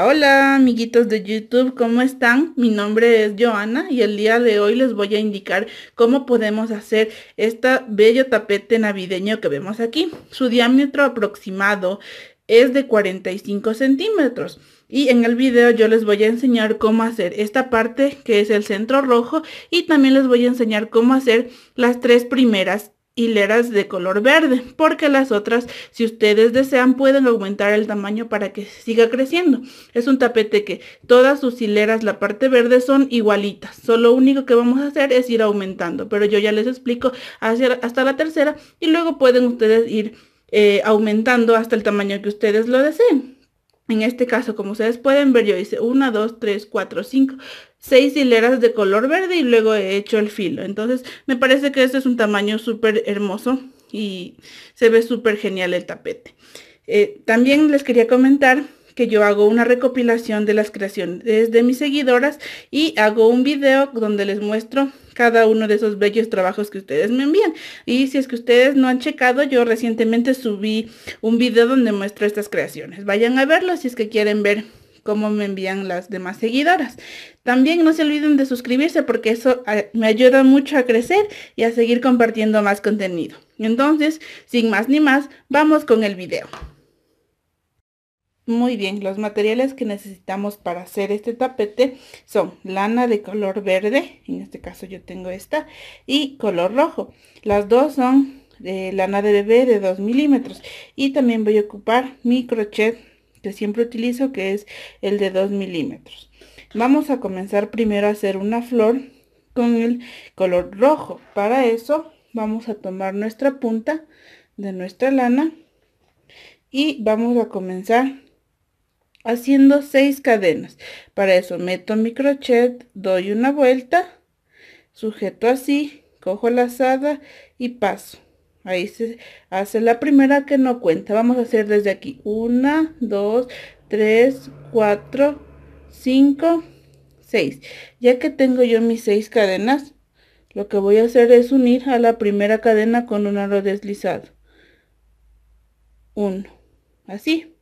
Hola, amiguitos de YouTube, ¿cómo están? Mi nombre es Joana y el día de hoy les voy a indicar cómo podemos hacer este bello tapete navideño que vemos aquí. Su diámetro aproximado es de 45 centímetros y en el video yo les voy a enseñar cómo hacer esta parte que es el centro rojo y también les voy a enseñar cómo hacer las tres primeras hileras de color verde, porque las otras, si ustedes desean, pueden aumentar el tamaño para que siga creciendo. Es un tapete que todas sus hileras, la parte verde, son igualitas. Solo lo único que vamos a hacer es ir aumentando, pero yo ya les explico hacia, hasta la tercera y luego pueden ustedes ir eh, aumentando hasta el tamaño que ustedes lo deseen. En este caso, como ustedes pueden ver, yo hice 1, 2, 3, 4, 5, seis hileras de color verde y luego he hecho el filo. Entonces me parece que este es un tamaño súper hermoso y se ve súper genial el tapete. Eh, también les quería comentar que yo hago una recopilación de las creaciones de mis seguidoras y hago un video donde les muestro cada uno de esos bellos trabajos que ustedes me envían. Y si es que ustedes no han checado, yo recientemente subí un video donde muestro estas creaciones. Vayan a verlo si es que quieren ver como me envían las demás seguidoras. También no se olviden de suscribirse porque eso ah, me ayuda mucho a crecer y a seguir compartiendo más contenido. Entonces, sin más ni más, vamos con el video. Muy bien, los materiales que necesitamos para hacer este tapete son lana de color verde, en este caso yo tengo esta, y color rojo. Las dos son de eh, lana de bebé de 2 milímetros y también voy a ocupar mi crochet que siempre utilizo, que es el de 2 milímetros. Vamos a comenzar primero a hacer una flor con el color rojo. Para eso vamos a tomar nuestra punta de nuestra lana y vamos a comenzar haciendo seis cadenas. Para eso meto mi crochet, doy una vuelta, sujeto así, cojo la lazada y paso. Ahí se hace la primera que no cuenta. Vamos a hacer desde aquí. 1, 2, 3, 4, 5, 6. Ya que tengo yo mis 6 cadenas, lo que voy a hacer es unir a la primera cadena con un aro deslizado. 1. Así.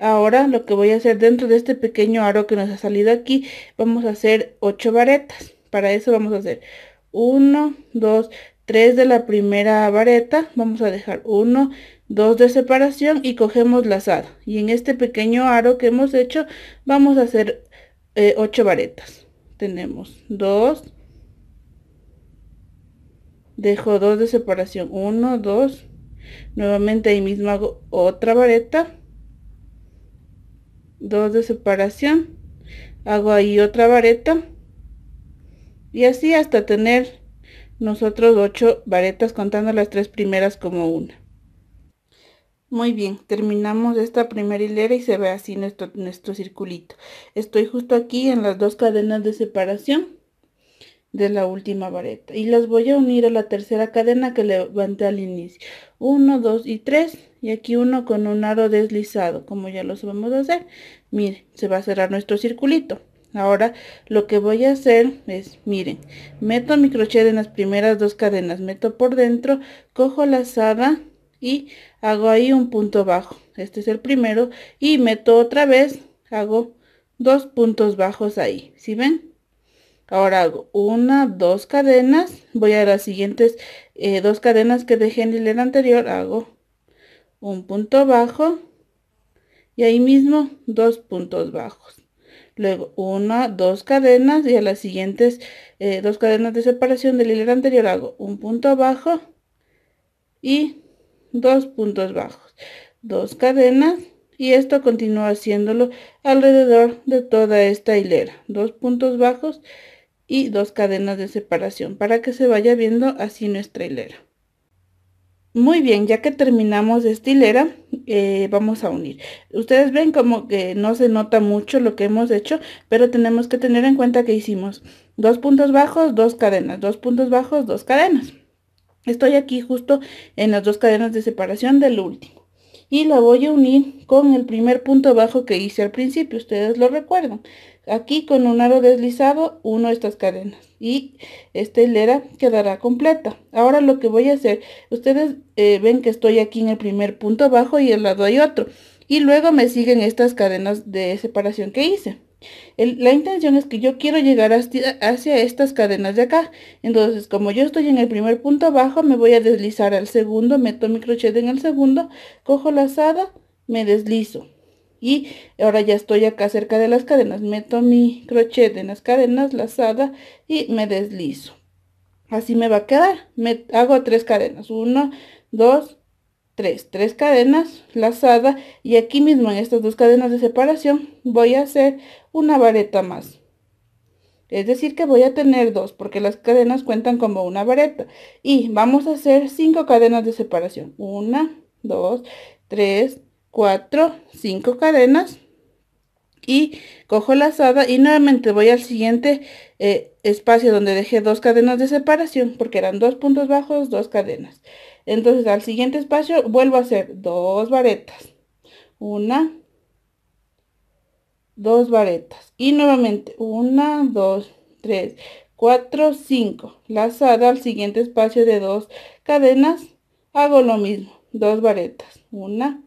Ahora lo que voy a hacer dentro de este pequeño aro que nos ha salido aquí, vamos a hacer 8 varetas. Para eso vamos a hacer 1, 2, 3 de la primera vareta, vamos a dejar 1, 2 de separación y cogemos lazada. Y en este pequeño aro que hemos hecho vamos a hacer eh, 8 varetas. Tenemos 2, dejo 2 de separación, 1, 2, nuevamente ahí mismo hago otra vareta, 2 de separación, hago ahí otra vareta y así hasta tener nosotros ocho varetas contando las tres primeras como una. Muy bien, terminamos esta primera hilera y se ve así nuestro, nuestro circulito. Estoy justo aquí en las dos cadenas de separación de la última vareta y las voy a unir a la tercera cadena que levanté al inicio 1 2 y 3 y aquí uno con un aro deslizado como ya lo sabemos hacer Miren, se va a cerrar nuestro circulito ahora lo que voy a hacer es miren meto mi crochet en las primeras dos cadenas meto por dentro cojo la lazada y hago ahí un punto bajo este es el primero y meto otra vez hago dos puntos bajos ahí si ¿sí ven ahora hago una dos cadenas voy a las siguientes eh, dos cadenas que dejé en el anterior hago un punto bajo y ahí mismo dos puntos bajos luego una, dos cadenas y a las siguientes eh, dos cadenas de separación del hilera anterior hago un punto bajo y dos puntos bajos, dos cadenas y esto continúa haciéndolo alrededor de toda esta hilera, dos puntos bajos y dos cadenas de separación para que se vaya viendo así nuestra hilera. Muy bien, ya que terminamos de esta eh, vamos a unir. Ustedes ven como que no se nota mucho lo que hemos hecho, pero tenemos que tener en cuenta que hicimos dos puntos bajos, dos cadenas, dos puntos bajos, dos cadenas. Estoy aquí justo en las dos cadenas de separación del último. Y la voy a unir con el primer punto bajo que hice al principio, ustedes lo recuerdan aquí con un aro deslizado uno de estas cadenas y esta hilera quedará completa ahora lo que voy a hacer ustedes eh, ven que estoy aquí en el primer punto bajo y al lado hay otro y luego me siguen estas cadenas de separación que hice la intención es que yo quiero llegar hacia, estas cadenas de acá entonces como yo estoy en el primer punto bajo me voy a deslizar al segundo meto mi crochet en el segundo cojo la asada me deslizo y ahora ya estoy acá cerca de las cadenas meto mi crochet en las cadenas lazada y me deslizo así me va a quedar me hago tres cadenas 1 2 tres tres cadenas lazada y aquí mismo en estas dos cadenas de separación voy a hacer una vareta más es decir que voy a tener dos porque las cadenas cuentan como una vareta y vamos a hacer cinco cadenas de separación una 2 tres 4, 5 cadenas y cojo lazada y nuevamente voy al siguiente eh, espacio donde dejé dos cadenas de separación porque eran dos puntos bajos, dos cadenas. Entonces al siguiente espacio vuelvo a hacer dos varetas. Una, dos varetas. Y nuevamente una, dos, tres, cuatro, cinco. Lazada al siguiente espacio de dos cadenas. Hago lo mismo. Dos varetas. Una,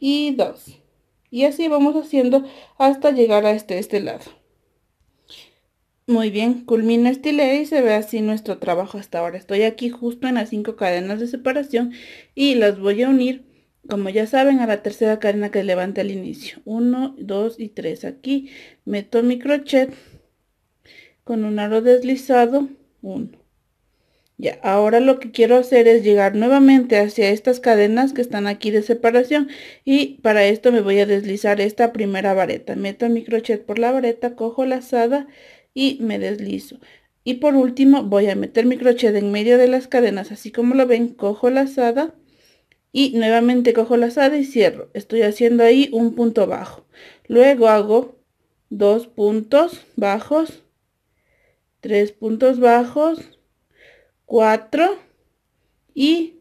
y 2 y así vamos haciendo hasta llegar a este, este lado muy bien culmina este ley y se ve así nuestro trabajo hasta ahora estoy aquí justo en las cinco cadenas de separación y las voy a unir como ya saben a la tercera cadena que levante al inicio 1 2 y 3 aquí meto mi crochet con un aro deslizado 1 ya, ahora lo que quiero hacer es llegar nuevamente hacia estas cadenas que están aquí de separación y para esto me voy a deslizar esta primera vareta. Meto mi crochet por la vareta, cojo lazada y me deslizo. Y por último voy a meter mi crochet en medio de las cadenas, así como lo ven, cojo lazada y nuevamente cojo lazada y cierro. Estoy haciendo ahí un punto bajo. Luego hago dos puntos bajos, tres puntos bajos, 4 y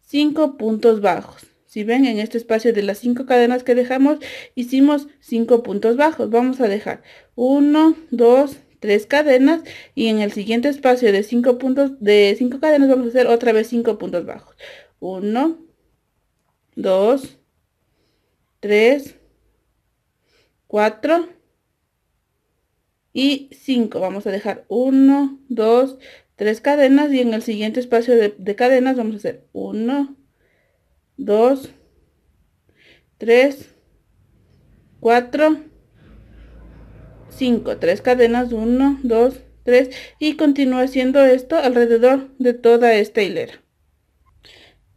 5 puntos bajos. Si ven, en este espacio de las 5 cadenas que dejamos, hicimos 5 puntos bajos. Vamos a dejar 1, 2, 3 cadenas y en el siguiente espacio de 5 puntos de 5 cadenas vamos a hacer otra vez 5 puntos bajos. 1, 2, 3, 4 y 5. Vamos a dejar 1, 2, tres cadenas y en el siguiente espacio de, cadenas vamos a hacer 1, 2, 3, 4, 5, 3 cadenas, 1, 2, 3 y continúa haciendo esto alrededor de toda esta hilera.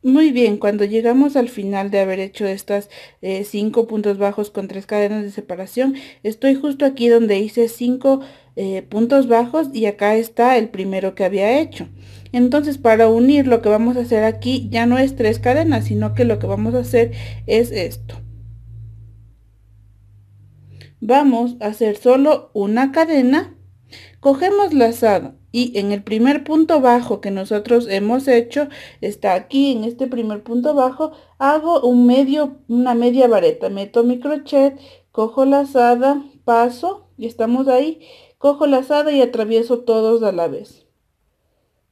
Muy bien, cuando llegamos al final de haber hecho estas 5 eh, puntos bajos con 3 cadenas de separación, estoy justo aquí donde hice 5 eh, puntos bajos y acá está el primero que había hecho. Entonces para unir lo que vamos a hacer aquí ya no es tres cadenas, sino que lo que vamos a hacer es esto. Vamos a hacer solo una cadena, cogemos lazada y en el primer punto bajo que nosotros hemos hecho, está aquí en este primer punto bajo, hago un medio, una media vareta, meto mi crochet, cojo lazada, paso y estamos ahí Cojo la azada y atravieso todos a la vez.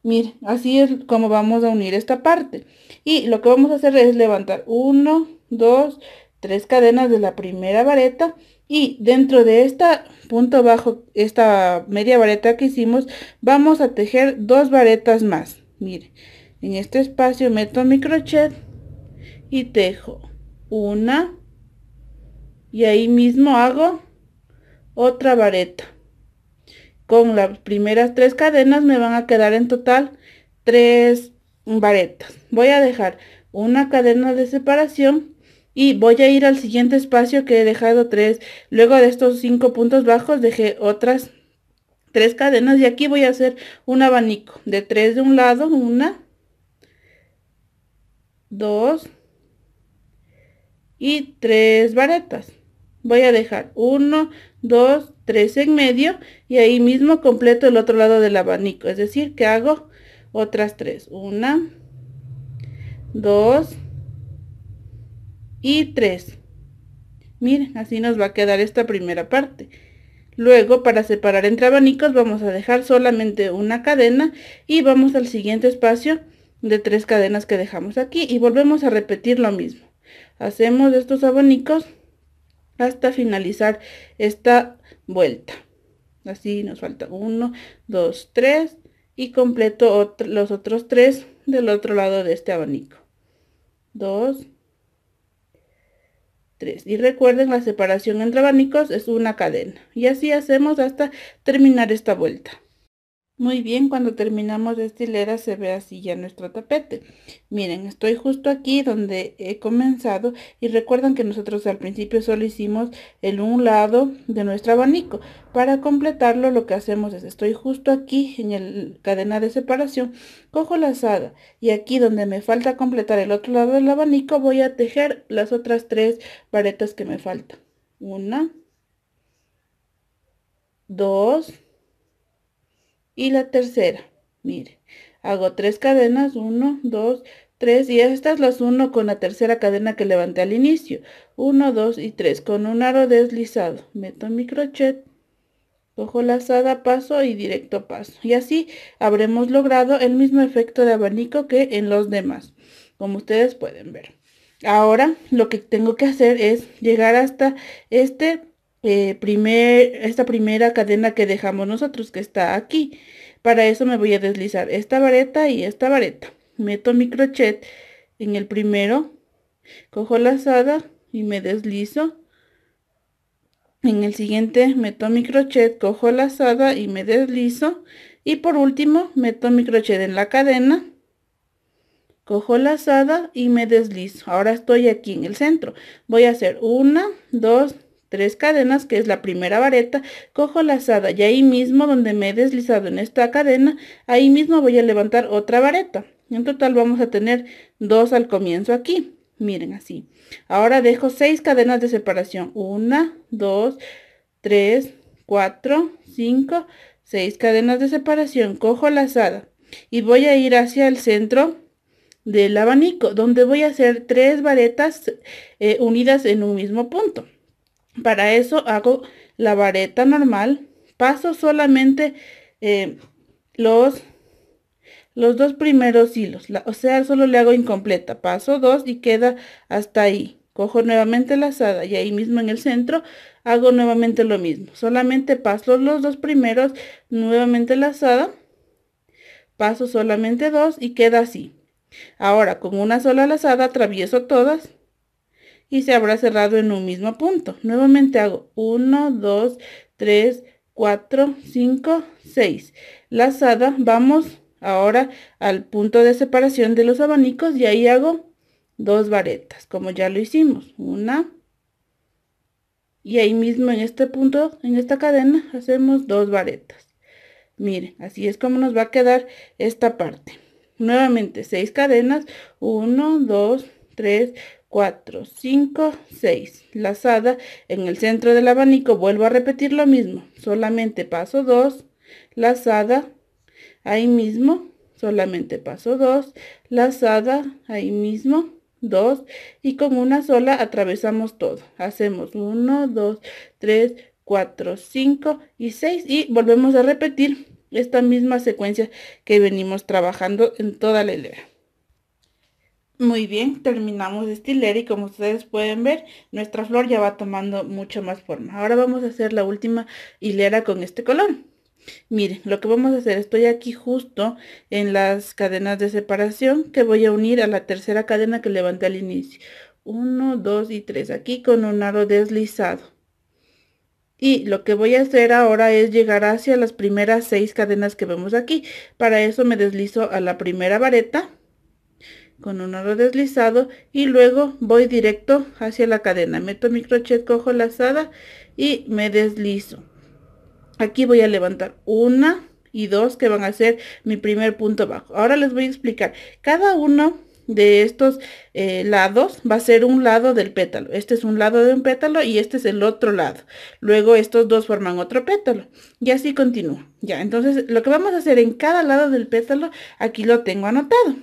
Mire, así es como vamos a unir esta parte. Y lo que vamos a hacer es levantar 1, 2, 3 cadenas de la primera vareta. Y dentro de esta punto bajo, esta media vareta que hicimos, vamos a tejer dos varetas más. Mire, en este espacio meto mi crochet y tejo una. Y ahí mismo hago otra vareta con las primeras tres cadenas me van a quedar en total tres varetas. Voy a dejar una cadena de separación y voy a ir al siguiente espacio que he dejado tres. Luego de estos cinco puntos bajos dejé otras tres cadenas y aquí voy a hacer un abanico de tres de un lado, una, dos y tres varetas. Voy a dejar uno, dos, 3 en medio y ahí mismo completo el otro lado del abanico. Es decir, que hago otras 3. 1, 2 y 3. Miren, así nos va a quedar esta primera parte. Luego, para separar entre abanicos, vamos a dejar solamente una cadena y vamos al siguiente espacio de tres cadenas que dejamos aquí y volvemos a repetir lo mismo. Hacemos estos abanicos hasta finalizar esta vuelta. Así nos falta 1, 2, 3 y completo los otros 3 del otro lado de este abanico. 2, 3. Y recuerden la separación entre abanicos es una cadena. Y así hacemos hasta terminar esta vuelta. Muy bien, cuando terminamos esta hilera se ve así ya nuestro tapete. Miren, estoy justo aquí donde he comenzado y recuerdan que nosotros al principio solo hicimos el un lado de nuestro abanico. Para completarlo lo que hacemos es, estoy justo aquí en el cadena de separación, cojo la lazada y aquí donde me falta completar el otro lado del abanico voy a tejer las otras tres varetas que me faltan. Una, dos, y la tercera. Mire, hago tres cadenas, 1, 2, 3 y estas las uno con la tercera cadena que levanté al inicio. 1, 2 y 3 con un aro deslizado. Meto mi crochet, cojo lazada, paso y directo paso. Y así habremos logrado el mismo efecto de abanico que en los demás, como ustedes pueden ver. Ahora lo que tengo que hacer es llegar hasta este eh, primer, esta primera cadena que dejamos nosotros, que está aquí. Para eso me voy a deslizar esta vareta y esta vareta. Meto mi crochet en el primero, cojo la lazada y me deslizo. En el siguiente meto mi crochet, cojo la lazada y me deslizo. Y por último meto mi crochet en la cadena, cojo la lazada y me deslizo. Ahora estoy aquí en el centro. Voy a hacer una, dos, tres cadenas, que es la primera vareta, cojo la lazada y ahí mismo donde me he deslizado en esta cadena, ahí mismo voy a levantar otra vareta. En total vamos a tener dos al comienzo aquí. Miren así. Ahora dejo seis cadenas de separación. Una, dos, tres, cuatro, cinco, seis cadenas de separación. Cojo la lazada y voy a ir hacia el centro del abanico, donde voy a hacer tres varetas eh, unidas en un mismo punto. Para eso hago la vareta normal. Paso solamente eh, los, los dos primeros hilos. o sea, solo le hago incompleta. Paso dos y queda hasta ahí. Cojo nuevamente lazada y ahí mismo en el centro hago nuevamente lo mismo. Solamente paso los dos primeros, nuevamente lazada. Paso solamente dos y queda así. Ahora con una sola lazada atravieso todas y se habrá cerrado en un mismo punto. Nuevamente hago 1, 2, 3, 4, 5, 6. Lazada, vamos ahora al punto de separación de los abanicos y ahí hago dos varetas, como ya lo hicimos. Una y ahí mismo en este punto, en esta cadena, hacemos dos varetas. Miren, así es como nos va a quedar esta parte. Nuevamente, 6 cadenas, 1, 2, 3, 4, 5, 6. Lazada en el centro del abanico. Vuelvo a repetir lo mismo. Solamente paso 2. Lazada. Ahí mismo. Solamente paso 2. Lazada. Ahí mismo. 2. Y con una sola atravesamos todo. Hacemos 1, 2, 3, 4, 5 y 6. Y volvemos a repetir esta misma secuencia que venimos trabajando en toda la hilera. Muy bien, terminamos de estiler y como ustedes pueden ver, nuestra flor ya va tomando mucho más forma. Ahora vamos a hacer la última hilera con este color. Miren, lo que vamos a hacer, estoy aquí justo en las cadenas de separación que voy a unir a la tercera cadena que levanté al inicio. 1, 2 y 3, aquí con un aro deslizado. Y lo que voy a hacer ahora es llegar hacia las primeras seis cadenas que vemos aquí. Para eso me deslizo a la primera vareta con un oro deslizado y luego voy directo hacia la cadena. Meto mi crochet, cojo lazada y me deslizo. Aquí voy a levantar una y dos que van a ser mi primer punto bajo. Ahora les voy a explicar. Cada uno de estos eh, lados va a ser un lado del pétalo. Este es un lado de un pétalo y este es el otro lado. Luego estos dos forman otro pétalo. Y así continúo Ya, entonces lo que vamos a hacer en cada lado del pétalo, aquí lo tengo anotado.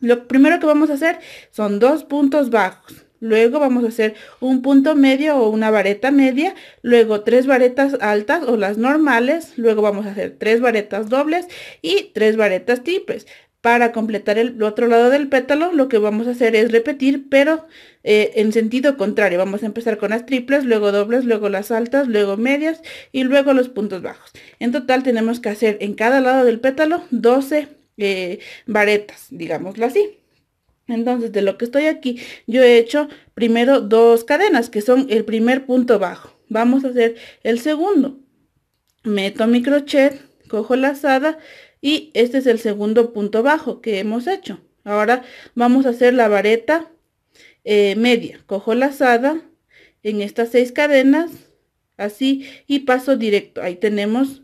Lo primero que vamos a hacer son dos puntos bajos. Luego vamos a hacer un punto medio o una vareta media, luego tres varetas altas o las normales, luego vamos a hacer tres varetas dobles y tres varetas triples. Para completar el otro lado del pétalo lo que vamos a hacer es repetir pero eh, en sentido contrario. Vamos a empezar con las triples, luego dobles, luego las altas, luego medias y luego los puntos bajos. En total tenemos que hacer en cada lado del pétalo 12 eh, varetas, digámoslo así. Entonces, de lo que estoy aquí, yo he hecho primero dos cadenas, que son el primer punto bajo. Vamos a hacer el segundo. Meto mi crochet, cojo la lazada y este es el segundo punto bajo que hemos hecho. Ahora vamos a hacer la vareta eh, media. Cojo la lazada en estas seis cadenas, así, y paso directo. Ahí tenemos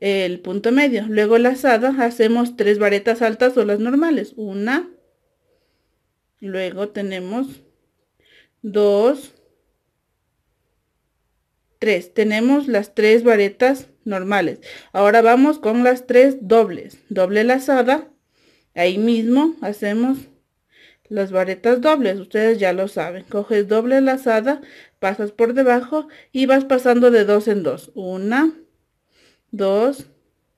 el punto medio. Luego lazada hacemos tres varetas altas o las normales. Una. Luego tenemos dos. Tres. Tenemos las tres varetas normales. Ahora vamos con las tres dobles. Doble lazada. Ahí mismo hacemos las varetas dobles. Ustedes ya lo saben. Coges doble lazada, pasas por debajo y vas pasando de dos en dos. Una. 2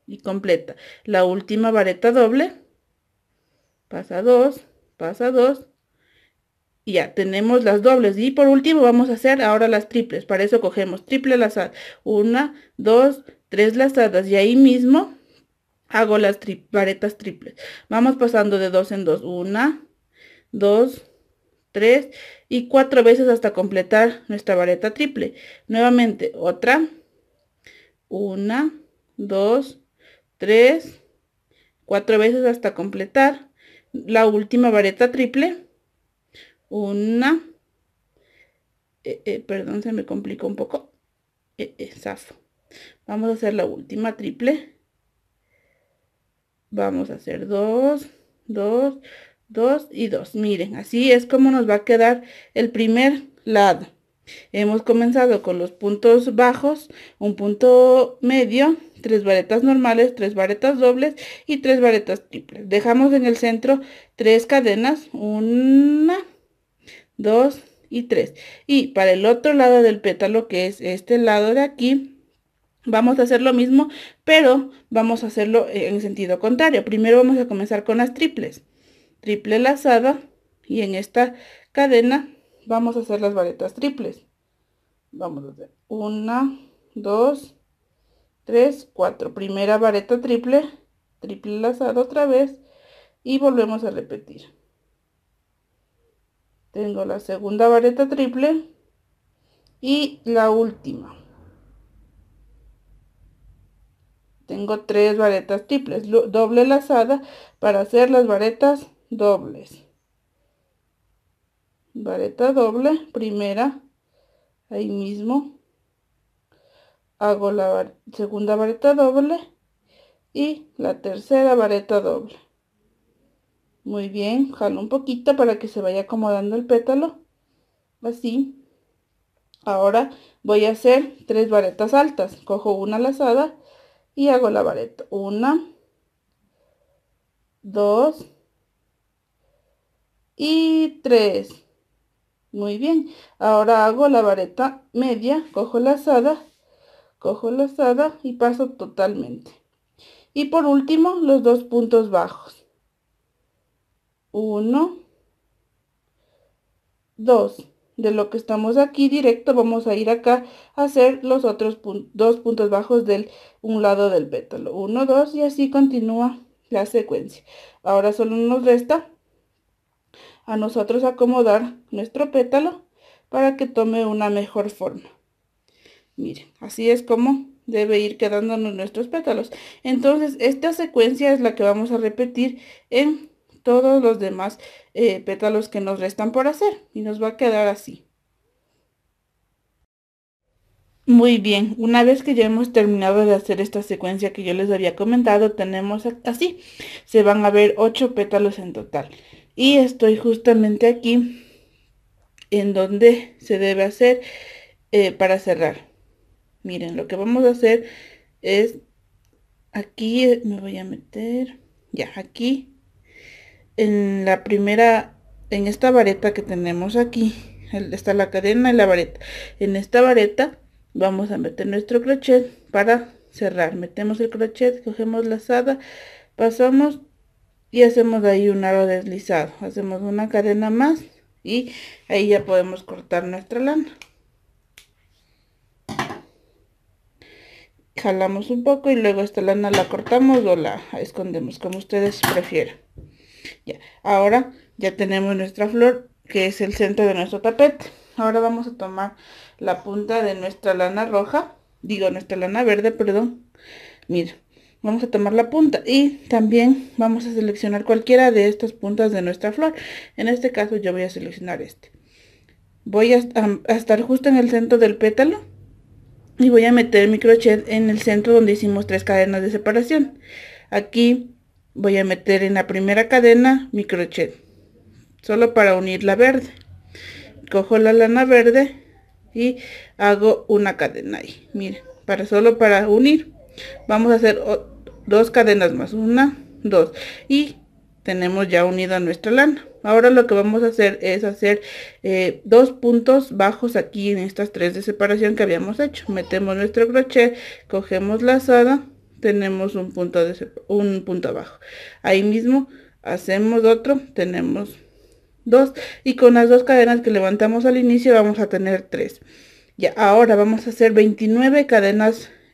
y completa. La última vareta doble, pasa 2, pasa 2 y ya tenemos las dobles. Y por último vamos a hacer ahora las triples. Para eso cogemos triple lazada, 1, 2, 3 lazadas y ahí mismo hago las varetas triples. Vamos pasando de 2 en 2, 1, 2, 3 y 4 veces hasta completar nuestra vareta triple. Nuevamente otra, una, dos, tres, cuatro veces hasta completar la última vareta triple, una, eh, eh, perdón, se me complicó un poco, eh, Vamos a hacer la última triple. Vamos a hacer dos, dos, dos y dos. Miren, así es como nos va a quedar el primer lado. Hemos comenzado con los puntos bajos, un punto medio, tres varetas normales, tres varetas dobles y tres varetas triples. Dejamos en el centro tres cadenas, una, dos y tres. Y para el otro lado del pétalo, que es este lado de aquí, Vamos a hacer lo mismo, pero vamos a hacerlo eh, en sentido contrario. Primero vamos a comenzar con las triples. Triple lazada y en esta cadena vamos a hacer las varetas triples vamos a hacer una dos tres cuatro primera vareta triple triple lazada otra vez y volvemos a repetir tengo la segunda vareta triple y la última tengo tres varetas triples doble lazada para hacer las varetas dobles vareta doble primera ahí mismo hago la segunda vareta doble y la tercera vareta doble muy bien jalo un poquito para que se vaya acomodando el pétalo así ahora voy a hacer tres varetas altas cojo una lazada y hago la vareta una dos y tres muy bien ahora hago la vareta media cojo lazada cojo lazada y paso totalmente y por último los dos puntos bajos 1 2 de lo que estamos aquí directo vamos a ir acá a hacer los otros dos puntos bajos del un lado del pétalo Uno, 2 y así continúa la secuencia ahora solo nos resta a nosotros acomodar nuestro pétalo para que tome una mejor forma. Miren, así es como debe ir quedándonos nuestros pétalos. Entonces, esta secuencia es la que vamos a repetir en todos los demás eh, pétalos que nos restan por hacer. Y nos va a quedar así. Muy bien, una vez que ya hemos terminado de hacer esta secuencia que yo les había comentado, tenemos así. Se van a ver ocho pétalos en total y estoy justamente aquí en donde se debe hacer eh, para cerrar miren lo que vamos a hacer es aquí eh, me voy a meter ya aquí en la primera en esta vareta que tenemos aquí está la cadena y la vareta en esta vareta vamos a meter nuestro crochet para cerrar metemos el crochet cogemos la lazada pasamos y hacemos ahí un aro deslizado hacemos una cadena más y ahí ya podemos cortar nuestra lana jalamos un poco y luego esta lana la cortamos o la escondemos como ustedes prefieran ahora ya tenemos nuestra flor que es el centro de nuestro tapete ahora vamos a tomar la punta de nuestra lana roja digo nuestra lana verde perdón mira vamos a tomar la punta y también vamos a seleccionar cualquiera de estas puntas de nuestra flor en este caso yo voy a seleccionar este voy a, estar justo en el centro del pétalo y voy a meter mi crochet en el centro donde hicimos tres cadenas de separación aquí voy a meter en la primera cadena mi crochet solo para unir la verde cojo la lana verde y hago una cadena ahí miren para solo para unir vamos a hacer dos cadenas más una dos y tenemos ya unida nuestra lana ahora lo que vamos a hacer es hacer eh, dos puntos bajos aquí en estas tres de separación que habíamos hecho metemos nuestro crochet cogemos la lazada tenemos un punto de un punto abajo ahí mismo hacemos otro tenemos dos y con las dos cadenas que levantamos al inicio vamos a tener tres ya ahora vamos a hacer 29 cadenas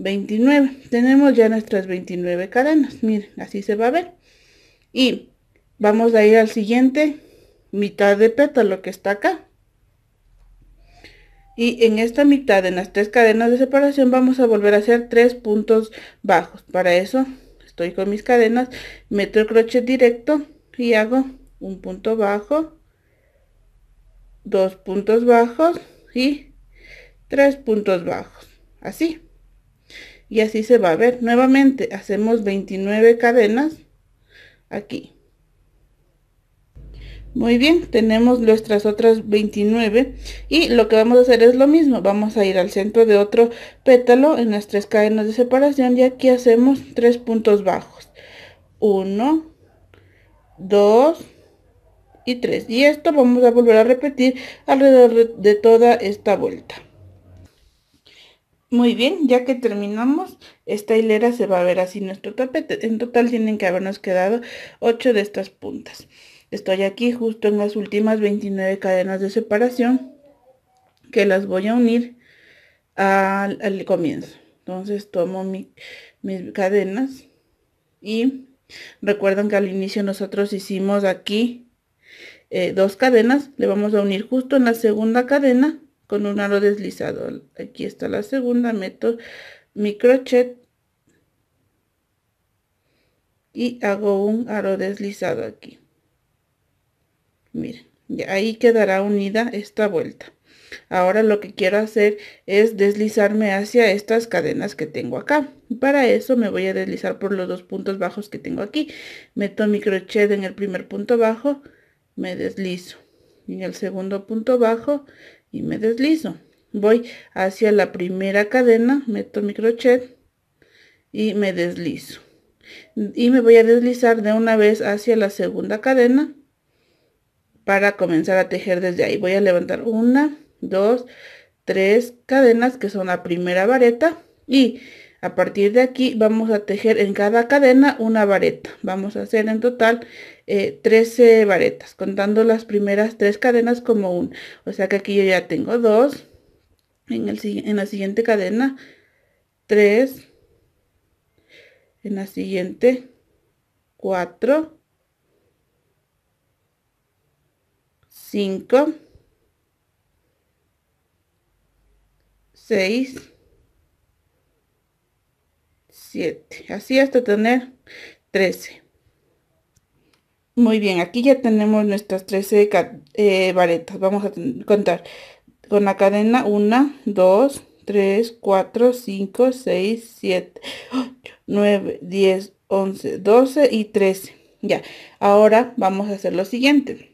29 tenemos ya nuestras 29 cadenas miren así se va a ver y vamos a ir al siguiente mitad de pétalo que está acá y en esta mitad en las tres cadenas de separación vamos a volver a hacer tres puntos bajos para eso estoy con mis cadenas meto el crochet directo y hago un punto bajo dos puntos bajos y tres puntos bajos así y así se va a ver nuevamente hacemos 29 cadenas aquí muy bien tenemos nuestras otras 29 y lo que vamos a hacer es lo mismo vamos a ir al centro de otro pétalo en las tres cadenas de separación y aquí hacemos tres puntos bajos 1 2 y 3 y esto vamos a volver a repetir alrededor de toda esta vuelta muy bien, ya que terminamos, esta hilera se va a ver así nuestro tapete. En total tienen que habernos quedado 8 de estas puntas. Estoy aquí justo en las últimas 29 cadenas de separación que las voy a unir al, comienzo. Entonces tomo mis cadenas y recuerdan que al inicio nosotros hicimos aquí eh, dos cadenas. Le vamos a unir justo en la segunda cadena con un aro deslizado. Aquí está la segunda, meto mi crochet y hago un aro deslizado aquí. Miren, ahí quedará unida esta vuelta. Ahora lo que quiero hacer es deslizarme hacia estas cadenas que tengo acá. Para eso me voy a deslizar por los dos puntos bajos que tengo aquí. Meto mi crochet en el primer punto bajo, me deslizo. En el segundo punto bajo y me deslizo. Voy hacia la primera cadena, meto mi crochet y me deslizo. Y me voy a deslizar de una vez hacia la segunda cadena para comenzar a tejer desde ahí. Voy a levantar una, dos, tres cadenas que son la primera vareta y a partir de aquí vamos a tejer en cada cadena una vareta. Vamos a hacer en total 13 eh, varetas, contando las primeras tres cadenas como un. O sea que aquí yo ya tengo dos. En, el, en la siguiente cadena, 3. En la siguiente, 4. 5. 6. 7 así hasta tener 13 muy bien aquí ya tenemos nuestras 13 eh, varetas vamos a contar con la cadena 1 2 3 4 5 6 7 8 9 10 11 12 y 13 ya ahora vamos a hacer lo siguiente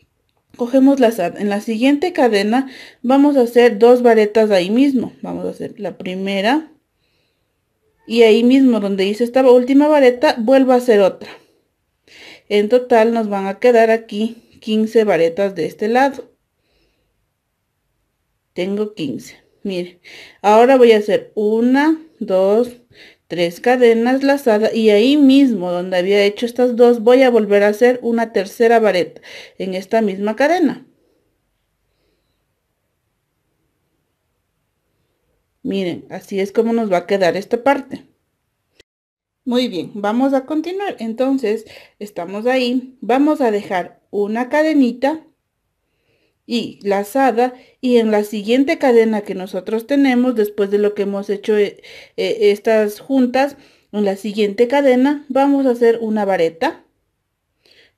cogemos la en la siguiente cadena vamos a hacer dos varetas ahí mismo vamos a hacer la primera y ahí mismo donde hice esta última vareta vuelvo a hacer otra en total nos van a quedar aquí 15 varetas de este lado tengo 15 mire ahora voy a hacer una dos tres cadenas lazadas y ahí mismo donde había hecho estas dos voy a volver a hacer una tercera vareta en esta misma cadena Miren, así es como nos va a quedar esta parte. Muy bien, vamos a continuar. Entonces, estamos ahí. Vamos a dejar una cadenita y lazada y en la siguiente cadena que nosotros tenemos, después de lo que hemos hecho eh, eh, estas juntas, en la siguiente cadena vamos a hacer una vareta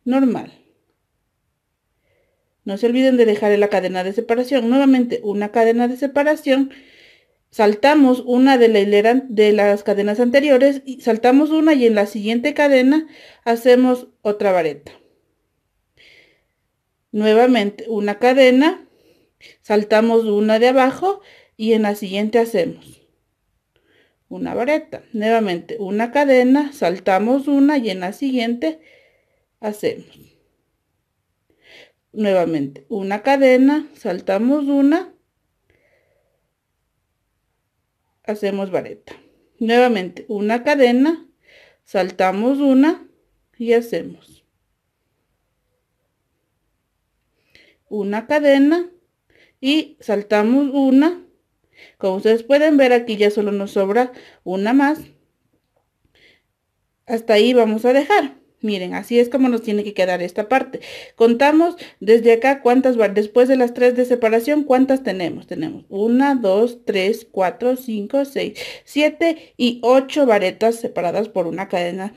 normal. No se olviden de dejar en la cadena de separación. Nuevamente, una cadena de separación saltamos una de la hilera de las cadenas anteriores, y saltamos una y en la siguiente cadena hacemos otra vareta. Nuevamente una cadena, saltamos una de abajo y en la siguiente hacemos una vareta. Nuevamente una cadena, saltamos una y en la siguiente hacemos. Nuevamente una cadena, saltamos una hacemos vareta nuevamente una cadena saltamos una y hacemos una cadena y saltamos una como ustedes pueden ver aquí ya solo nos sobra una más hasta ahí vamos a dejar Miren, así es como nos tiene que quedar esta parte. Contamos desde acá cuántas, después de las tres de separación, cuántas tenemos. Tenemos una, dos, tres, cuatro, 5, 6, siete y ocho varetas separadas por una cadena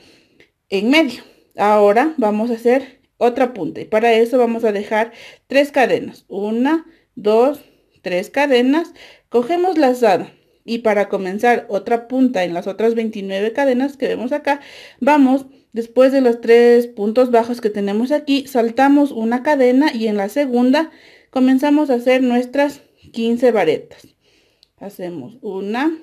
en medio. Ahora vamos a hacer otra punta y para eso vamos a dejar tres cadenas. Una, dos, tres cadenas. Cogemos lazada y para comenzar otra punta en las otras 29 cadenas que vemos acá, vamos Después de los tres puntos bajos que tenemos aquí, saltamos una cadena y en la segunda comenzamos a hacer nuestras 15 varetas. Hacemos una,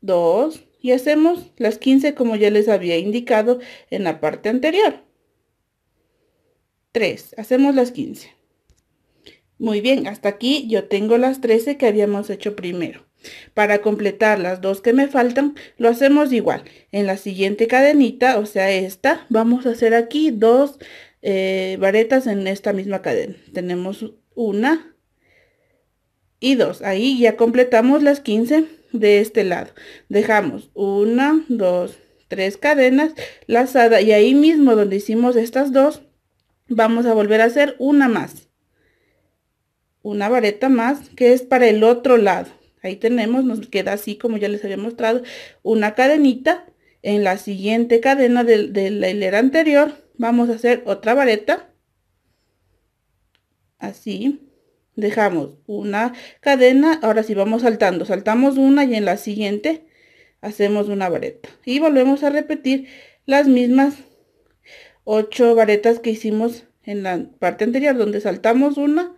dos y hacemos las 15 como ya les había indicado en la parte anterior. 3, hacemos las 15. Muy bien, hasta aquí yo tengo las 13 que habíamos hecho primero. Para completar las dos que me faltan, lo hacemos igual. En la siguiente cadenita, o sea esta, vamos a hacer aquí dos eh, varetas en esta misma cadena. Tenemos una y dos. Ahí ya completamos las 15 de este lado. Dejamos una, dos, tres cadenas lazada y ahí mismo donde hicimos estas dos, vamos a volver a hacer una más. Una vareta más que es para el otro lado Ahí tenemos, nos queda así como ya les había mostrado, una cadenita. En la siguiente cadena de, la hilera anterior vamos a hacer otra vareta. Así. Dejamos una cadena, ahora sí vamos saltando, saltamos una y en la siguiente hacemos una vareta. Y volvemos a repetir las mismas ocho varetas que hicimos en la parte anterior, donde saltamos una,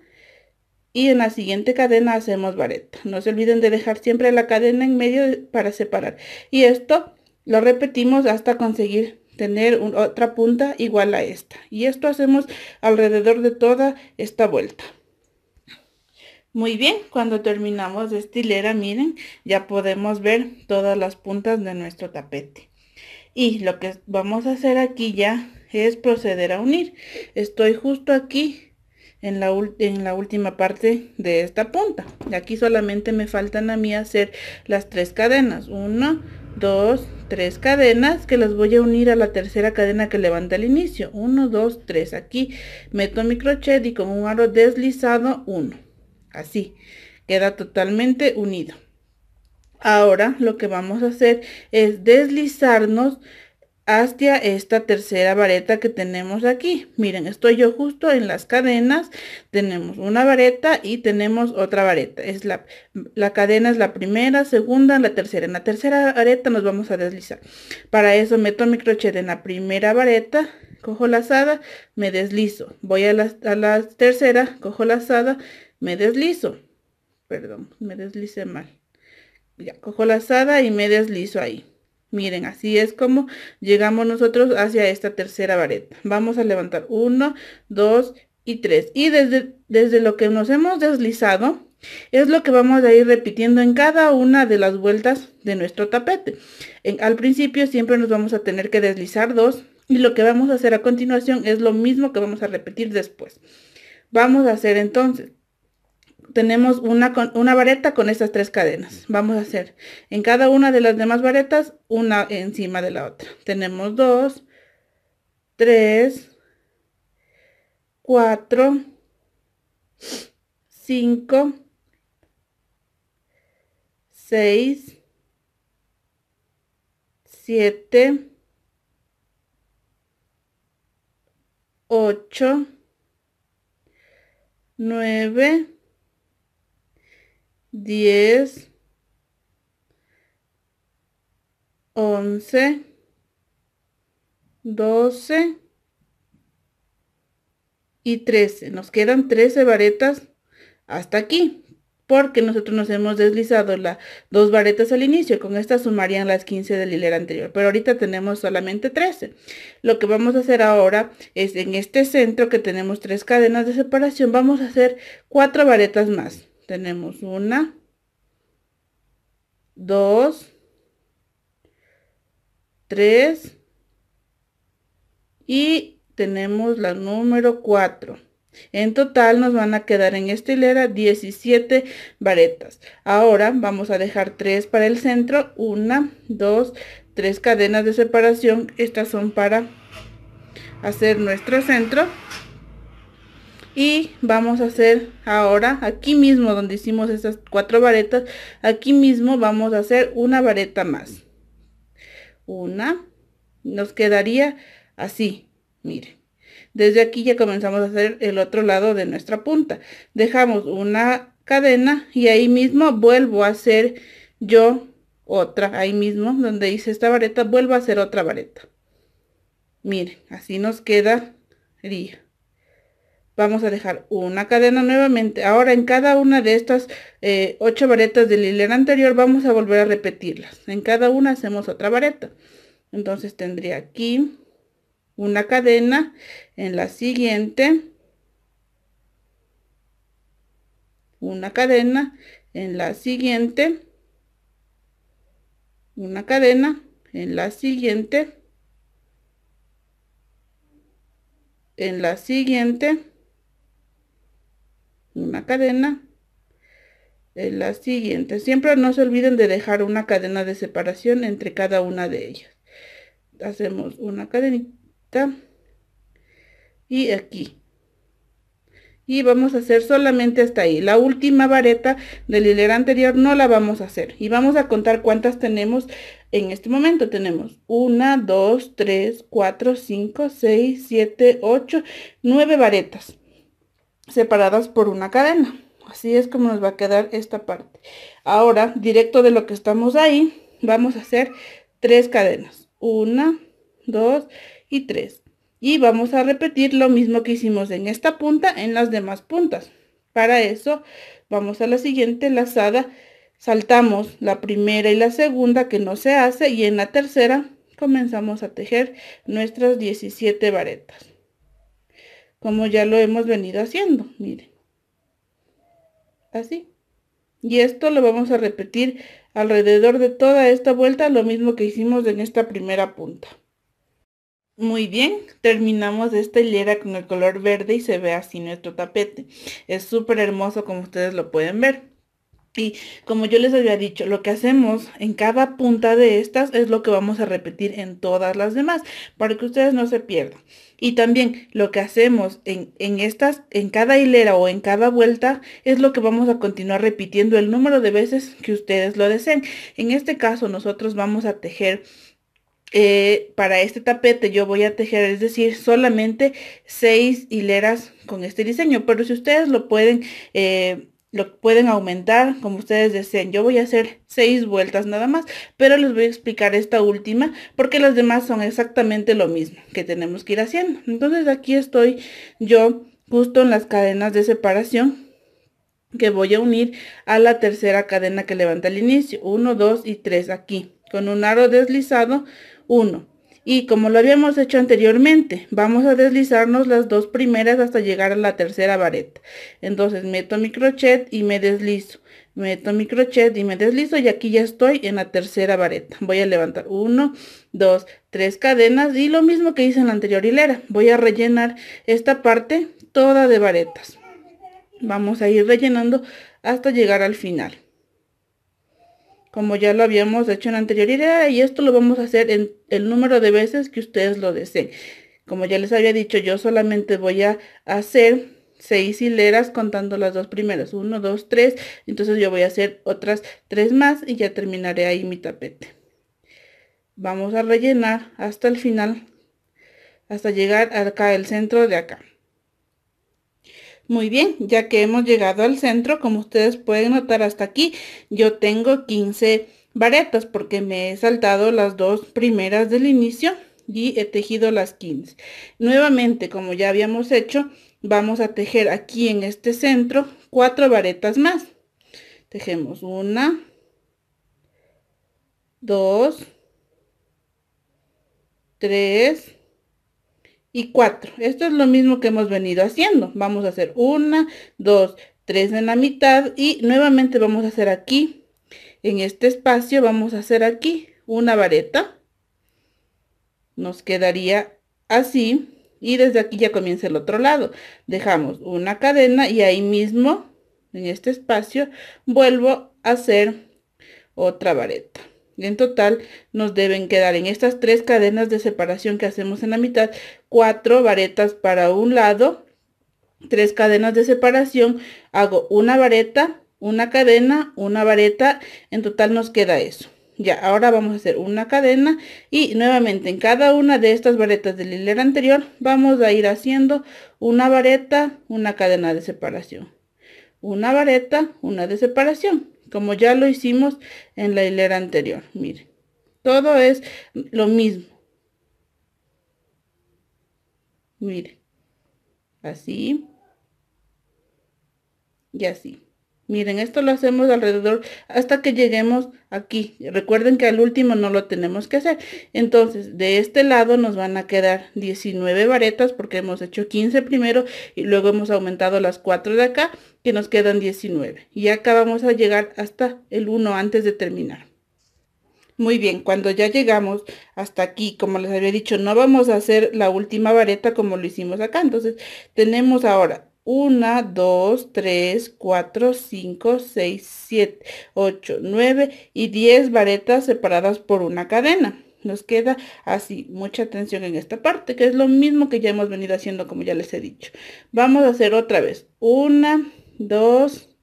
y en la siguiente cadena hacemos vareta. No se olviden de dejar siempre la cadena en medio para separar. Y esto lo repetimos hasta conseguir tener otra punta igual a esta. Y esto hacemos alrededor de toda esta vuelta. Muy bien, cuando terminamos de estilera miren, ya podemos ver todas las puntas de nuestro tapete. Y lo que vamos a hacer aquí ya es proceder a unir. Estoy justo aquí en la, en la última parte de esta punta. Aquí solamente me faltan a mí hacer las tres cadenas. 1 dos, tres cadenas que las voy a unir a la tercera cadena que levanta al inicio. Uno, dos, tres. Aquí meto mi crochet y con un aro deslizado, uno. Así. Queda totalmente unido. Ahora lo que vamos a hacer es deslizarnos hasta esta tercera vareta que tenemos aquí. Miren, estoy yo justo en las cadenas. Tenemos una vareta y tenemos otra vareta. Es la, la cadena es la primera, segunda, la tercera. En la tercera vareta nos vamos a deslizar. Para eso meto mi crochet en la primera vareta, cojo lazada, me deslizo. Voy a la, a la tercera, cojo lazada, me deslizo. Perdón, me deslice mal. Ya, cojo lazada y me deslizo ahí Miren, así es como llegamos nosotros hacia esta tercera vareta. Vamos a levantar 1, 2 y 3. Y desde, desde lo que nos hemos deslizado, es lo que vamos a ir repitiendo en cada una de las vueltas de nuestro tapete. al principio siempre nos vamos a tener que deslizar dos y lo que vamos a hacer a continuación es lo mismo que vamos a repetir después. Vamos a hacer entonces tenemos una una vareta con estas tres cadenas. Vamos a hacer en cada una de las demás varetas una encima de la otra. Tenemos 2 3 4 5 6 7 8 9 10 11 12 y 13 Nos quedan 13 varetas hasta aquí porque nosotros nos hemos deslizado las dos varetas al inicio, con estas sumarían las 15 del hilera anterior, pero ahorita tenemos solamente 13. Lo que vamos a hacer ahora es en este centro que tenemos tres cadenas de separación, vamos a hacer cuatro varetas más tenemos una, dos, tres y tenemos la número 4. En total nos van a quedar en esta hilera 17 varetas. Ahora vamos a dejar tres para el centro. 1, 2, 3 cadenas de separación. Estas son para hacer nuestro centro y vamos a hacer ahora aquí mismo donde hicimos esas cuatro varetas aquí mismo vamos a hacer una vareta más una nos quedaría así miren desde aquí ya comenzamos a hacer el otro lado de nuestra punta dejamos una cadena y ahí mismo vuelvo a hacer yo otra ahí mismo donde hice esta vareta vuelvo a hacer otra vareta miren así nos quedaría vamos a dejar una cadena nuevamente. Ahora en cada una de estas eh, ocho varetas del hilera anterior vamos a volver a repetirlas. En cada una hacemos otra vareta. Entonces tendría aquí una cadena, en la siguiente una cadena, en la siguiente una cadena, en la siguiente en la siguiente una cadena en eh, la siguiente siempre no se olviden de dejar una cadena de separación entre cada una de ellas hacemos una cadenita y aquí y vamos a hacer solamente hasta ahí la última vareta del hilera anterior no la vamos a hacer y vamos a contar cuántas tenemos en este momento tenemos 1 2 3 4 5 6 7 8 9 varetas separadas por una cadena. Así es como nos va a quedar esta parte. Ahora, directo de lo que estamos ahí, vamos a hacer tres cadenas. Una, dos y tres. Y vamos a repetir lo mismo que hicimos en esta punta, en las demás puntas. Para eso, vamos a la siguiente lazada. Saltamos la primera y la segunda que no se hace y en la tercera comenzamos a tejer nuestras 17 varetas como ya lo hemos venido haciendo, miren. Así. Y esto lo vamos a repetir alrededor de toda esta vuelta, lo mismo que hicimos en esta primera punta. Muy bien, terminamos esta hilera con el color verde y se ve así nuestro tapete. Es súper hermoso como ustedes lo pueden ver. Y como yo les había dicho, lo que hacemos en cada punta de estas es lo que vamos a repetir en todas las demás, para que ustedes no se pierdan. Y también lo que hacemos en, estas, en cada hilera o en cada vuelta, es lo que vamos a continuar repitiendo el número de veces que ustedes lo deseen. En este caso, nosotros vamos a tejer eh, para este tapete yo voy a tejer, es decir, solamente seis hileras con este diseño, pero si ustedes lo pueden eh, lo pueden aumentar como ustedes deseen. Yo voy a hacer seis vueltas nada más, pero les voy a explicar esta última porque las demás son exactamente lo mismo que tenemos que ir haciendo. Entonces aquí estoy yo justo en las cadenas de separación que voy a unir a la tercera cadena que levanta al inicio. 1, 2 y 3 aquí. Con un aro deslizado, 1, y como lo habíamos hecho anteriormente, vamos a deslizarnos las dos primeras hasta llegar a la tercera vareta. Entonces meto mi crochet y me deslizo, meto mi crochet y me deslizo y aquí ya estoy en la tercera vareta. Voy a levantar 1, 2, 3 cadenas y lo mismo que hice en la anterior hilera. Voy a rellenar esta parte toda de varetas. Vamos a ir rellenando hasta llegar al final como ya lo habíamos hecho en anterior idea y esto lo vamos a hacer en el número de veces que ustedes lo deseen. Como ya les había dicho, yo solamente voy a hacer seis hileras contando las dos primeras, uno, dos, tres, entonces yo voy a hacer otras tres más y ya terminaré ahí mi tapete. Vamos a rellenar hasta el final, hasta llegar acá, el centro de acá. Muy bien, ya que hemos llegado al centro, como ustedes pueden notar hasta aquí, yo tengo 15 varetas porque me he saltado las dos primeras del inicio y he tejido las 15. Nuevamente, como ya habíamos hecho, vamos a tejer aquí en este centro cuatro varetas más. Tejemos una, dos, tres, y 4. Esto es lo mismo que hemos venido haciendo. Vamos a hacer una dos tres en la mitad y nuevamente vamos a hacer aquí, en este espacio vamos a hacer aquí una vareta. Nos quedaría así y desde aquí ya comienza el otro lado. Dejamos una cadena y ahí mismo, en este espacio, vuelvo a hacer otra vareta. En total nos deben quedar en estas tres cadenas de separación que hacemos en la mitad, cuatro varetas para un lado, tres cadenas de separación, hago una vareta, una cadena, una vareta, en total nos queda eso. Ya, ahora vamos a hacer una cadena y nuevamente en cada una de estas varetas del hilera anterior vamos a ir haciendo una vareta, una cadena de separación. Una vareta, una de separación como ya lo hicimos en la hilera anterior. Miren, todo es lo mismo. Miren, así y así. Miren, esto lo hacemos alrededor hasta que lleguemos aquí. Recuerden que al último no lo tenemos que hacer. Entonces, de este lado nos van a quedar 19 varetas porque hemos hecho 15 primero y luego hemos aumentado las 4 de acá que nos quedan 19. Y acá vamos a llegar hasta el 1 antes de terminar. Muy bien, cuando ya llegamos hasta aquí, como les había dicho, no vamos a hacer la última vareta como lo hicimos acá. Entonces, tenemos ahora 1, 2, 3, 4, 5, 6, 7, 8, 9 y 10 varetas separadas por una cadena. Nos queda así, mucha atención en esta parte, que es lo mismo que ya hemos venido haciendo como ya les he dicho. Vamos a hacer otra vez. 1, 2,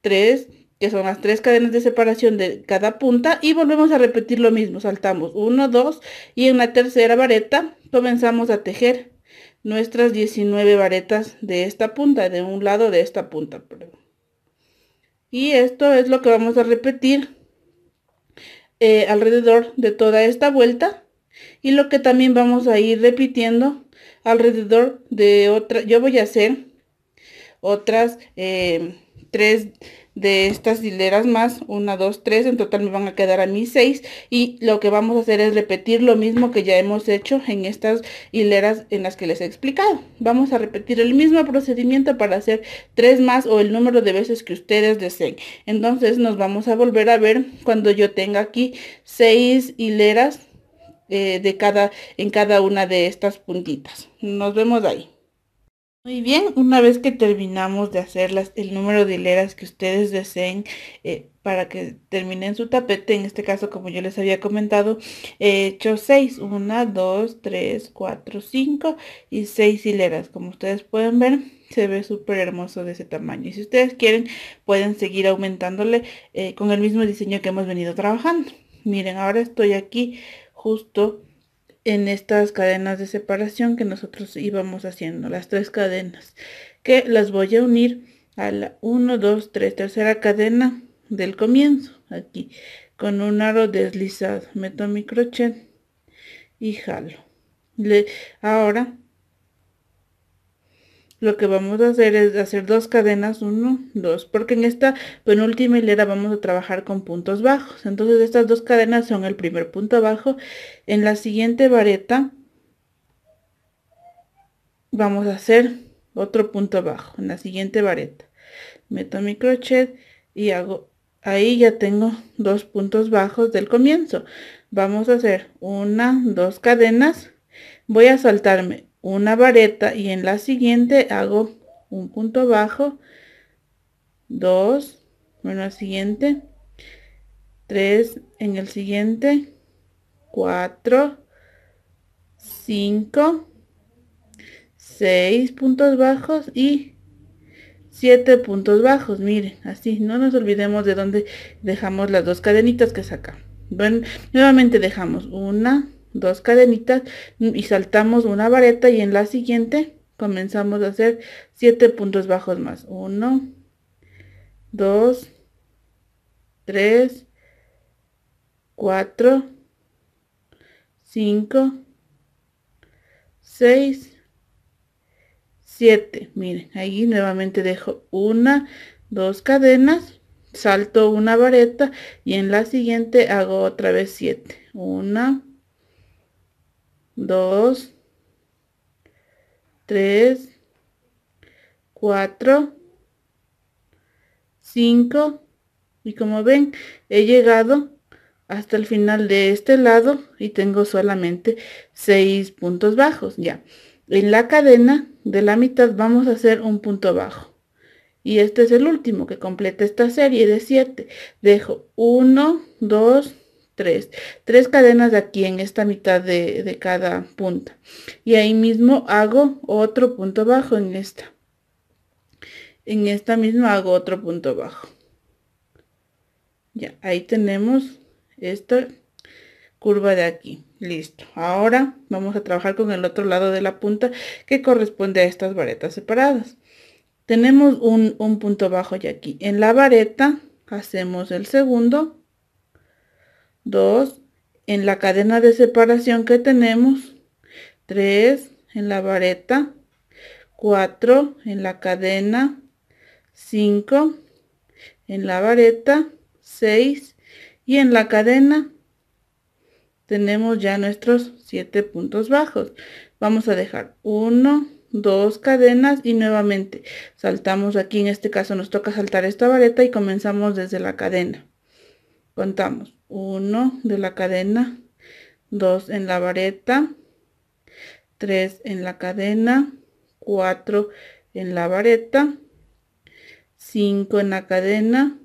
3, que son las 3 cadenas de separación de cada punta y volvemos a repetir lo mismo. Saltamos 1, 2 y en la tercera vareta comenzamos a tejer nuestras 19 varetas de esta punta, de un lado de esta punta. Y esto es lo que vamos a repetir eh, alrededor de toda esta vuelta y lo que también vamos a ir repitiendo alrededor de otra, yo voy a hacer otras eh, tres de estas hileras más, una, dos, tres, en total me van a quedar a mí seis y lo que vamos a hacer es repetir lo mismo que ya hemos hecho en estas hileras en las que les he explicado. Vamos a repetir el mismo procedimiento para hacer tres más o el número de veces que ustedes deseen. Entonces nos vamos a volver a ver cuando yo tenga aquí seis hileras eh, de cada, en cada una de estas puntitas. Nos vemos ahí. Muy bien, una vez que terminamos de hacerlas, el número de hileras que ustedes deseen eh, para que terminen su tapete, en este caso como yo les había comentado, he hecho 6, 1, 2, 3, 4, 5 y 6 hileras. Como ustedes pueden ver, se ve súper hermoso de ese tamaño. Y si ustedes quieren, pueden seguir aumentándole eh, con el mismo diseño que hemos venido trabajando. Miren, ahora estoy aquí justo en estas cadenas de separación que nosotros íbamos haciendo, las tres cadenas, que las voy a unir a la 1, 2, 3, tercera cadena del comienzo, aquí, con un aro deslizado, meto mi crochet y jalo. Le, ahora lo que vamos a hacer es hacer dos cadenas, uno, dos, porque en esta penúltima hilera vamos a trabajar con puntos bajos. Entonces estas dos cadenas son el primer punto bajo. En la siguiente vareta vamos a hacer otro punto bajo, en la siguiente vareta. Meto mi crochet y hago, ahí ya tengo dos puntos bajos del comienzo. Vamos a hacer una, dos cadenas. Voy a saltarme una vareta y en la siguiente hago un punto bajo 2 bueno la siguiente 3 en el siguiente 4 5 6 puntos bajos y 7 puntos bajos miren así no nos olvidemos de donde dejamos las dos cadenitas que saca bueno nuevamente dejamos una dos cadenitas mm, y saltamos una vareta y en la siguiente comenzamos a hacer 7 puntos bajos más 1 2 3 4 5 6 7 miren ahí nuevamente dejo una dos cadenas salto una vareta y en la siguiente hago otra vez 7 1 2, 3, 4, 5 y como ven he llegado hasta el final de este lado y tengo solamente 6 puntos bajos ya en la cadena de la mitad vamos a hacer un punto bajo y este es el último que completa esta serie de 7 dejo 1 2 tres, tres cadenas de aquí en esta mitad de, cada punta y ahí mismo hago otro punto bajo en esta en esta misma hago otro punto bajo ya ahí tenemos esta curva de aquí listo ahora vamos a trabajar con el otro lado de la punta que corresponde a estas varetas separadas tenemos un, un punto bajo ya aquí en la vareta hacemos el segundo 2 en la cadena de separación que tenemos, 3 en la vareta, 4 en la cadena, 5 en la vareta, 6 y en la cadena tenemos ya nuestros 7 puntos bajos. Vamos a dejar 1, 2 cadenas y nuevamente saltamos aquí, en este caso nos toca saltar esta vareta y comenzamos desde la cadena. Contamos 1 de la cadena 2 en la vareta 3 en la cadena 4 en la vareta 5 en la cadena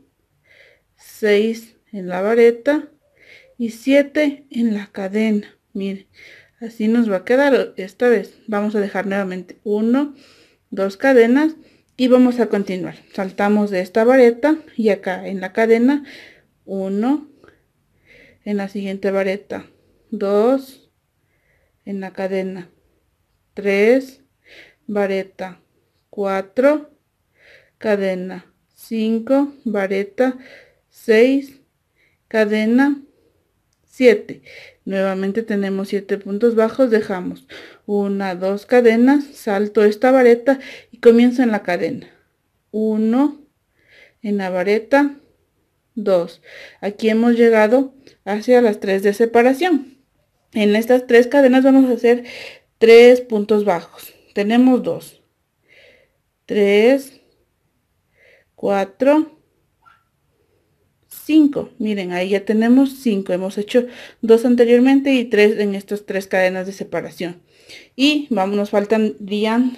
6 en la vareta y 7 en la cadena miren así nos va a quedar esta vez vamos a dejar nuevamente 1 2 cadenas y vamos a continuar saltamos de esta vareta y acá en la cadena 1 en la siguiente vareta 2 en la cadena 3 vareta 4 cadena 5 vareta 6 cadena 7 nuevamente tenemos 7 puntos bajos dejamos 1 2 cadenas salto esta vareta y comienzo en la cadena 1 en la vareta 2. Aquí hemos llegado hacia las 3 de separación. En estas 3 cadenas vamos a hacer 3 puntos bajos. Tenemos 2. 3, 4, 5. Miren, ahí ya tenemos 5. Hemos hecho 2 anteriormente y 3 en estas 3 cadenas de separación. Y vamos, nos faltan faltarían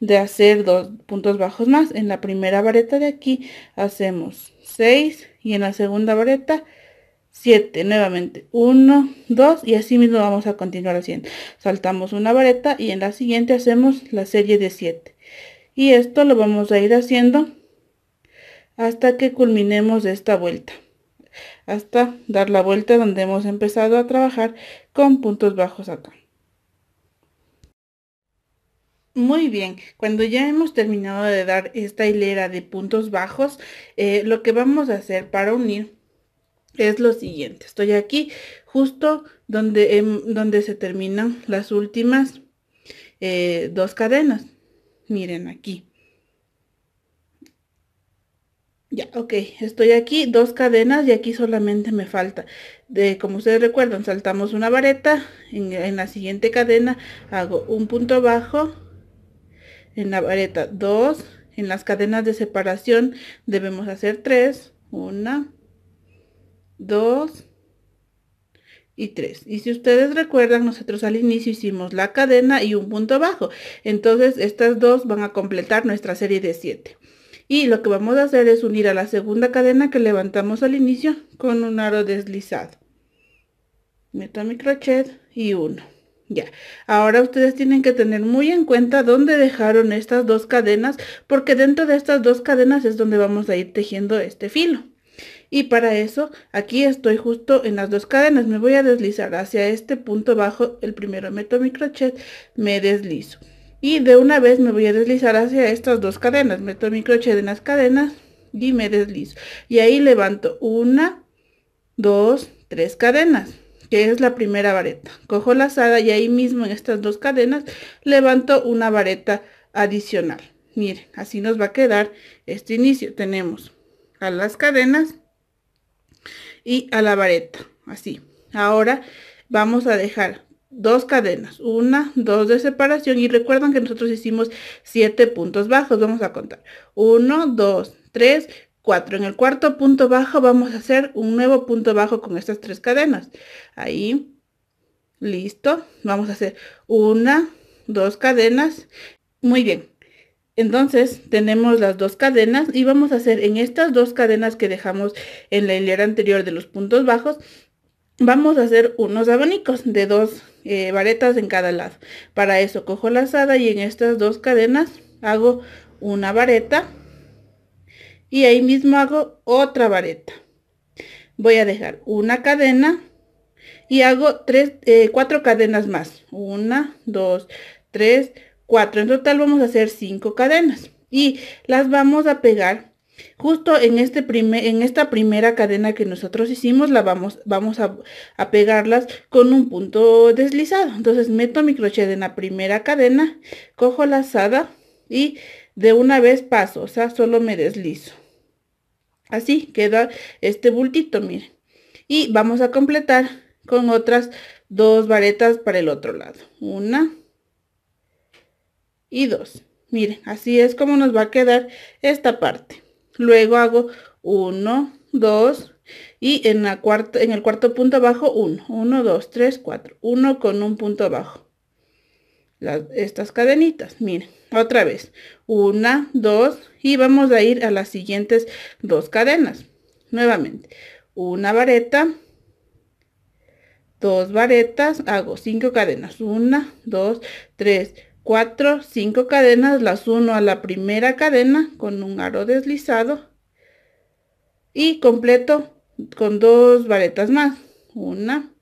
de hacer dos puntos bajos más. En la primera vareta de aquí hacemos 6, y en la segunda vareta 7 nuevamente 1 2 y así mismo vamos a continuar haciendo saltamos una vareta y en la siguiente hacemos la serie de 7 y esto lo vamos a ir haciendo hasta que culminemos esta vuelta hasta dar la vuelta donde hemos empezado a trabajar con puntos bajos acá muy bien, cuando ya hemos terminado de dar esta hilera de puntos bajos, eh, lo que vamos a hacer para unir es lo siguiente. Estoy aquí justo donde, em, donde se terminan las últimas eh, dos cadenas. Miren aquí. Ya, ok, estoy aquí, dos cadenas y aquí solamente me falta, de, como ustedes recuerdan, saltamos una vareta, en la siguiente cadena hago un punto bajo, en la vareta 2, en las cadenas de separación debemos hacer 3, 1, 2 y 3. Y si ustedes recuerdan, nosotros al inicio hicimos la cadena y un punto bajo. Entonces estas dos van a completar nuestra serie de 7. Y lo que vamos a hacer es unir a la segunda cadena que levantamos al inicio con un aro deslizado. Meto mi crochet y 1. Ya, ahora ustedes tienen que tener muy en cuenta dónde dejaron estas dos cadenas, porque dentro de estas dos cadenas es donde vamos a ir tejiendo este filo. Y para eso, aquí estoy justo en las dos cadenas, me voy a deslizar hacia este punto bajo, el primero meto mi crochet, me deslizo. Y de una vez me voy a deslizar hacia estas dos cadenas, meto mi crochet en las cadenas y me deslizo. Y ahí levanto una, dos, tres cadenas que es la primera vareta. Cojo la lazada y ahí mismo en estas dos cadenas levanto una vareta adicional. Miren, así nos va a quedar este inicio. Tenemos a las cadenas y a la vareta, así. Ahora vamos a dejar dos cadenas, una, dos de separación y recuerdan que nosotros hicimos siete puntos bajos, vamos a contar. Uno, dos, tres, en el cuarto punto bajo vamos a hacer un nuevo punto bajo con estas tres cadenas. Ahí, listo. Vamos a hacer una, dos cadenas. Muy bien. Entonces tenemos las dos cadenas y vamos a hacer en estas dos cadenas que dejamos en la hilera anterior de los puntos bajos, vamos a hacer unos abanicos de dos eh, varetas en cada lado. Para eso cojo la lazada y en estas dos cadenas hago una vareta y ahí mismo hago otra vareta voy a dejar una cadena y hago tres eh, cuatro cadenas más una dos tres cuatro en total vamos a hacer cinco cadenas y las vamos a pegar justo en este primer en esta primera cadena que nosotros hicimos la vamos vamos a, pegarlas con un punto deslizado entonces meto mi crochet en la primera cadena cojo la lazada y de una vez paso, o sea, solo me deslizo. Así queda este bultito, miren. Y vamos a completar con otras dos varetas para el otro lado. Una y dos. Miren, así es como nos va a quedar esta parte. Luego hago uno, dos y en, la cuarta, en el cuarto punto abajo, uno. Uno, dos, tres, cuatro. Uno con un punto abajo estas cadenitas. Miren, otra vez. Una, dos y vamos a ir a las siguientes dos cadenas. Nuevamente. Una vareta. Dos varetas. Hago cinco cadenas. Una, dos, tres, cuatro, cinco cadenas. Las uno a la primera cadena con un aro deslizado. Y completo con dos varetas más. Una,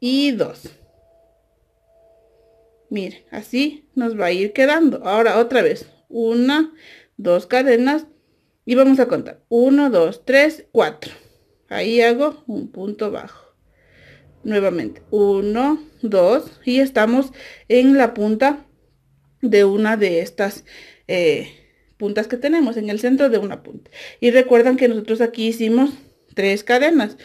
y 2. Miren, así nos va a ir quedando. Ahora otra vez, una, dos cadenas y vamos a contar. 1, 2, 3, 4. Ahí hago un punto bajo. Nuevamente, 1, 2 y estamos en la punta de una de estas eh, puntas que tenemos, en el centro de una punta. Y recuerdan que nosotros aquí hicimos tres cadenas.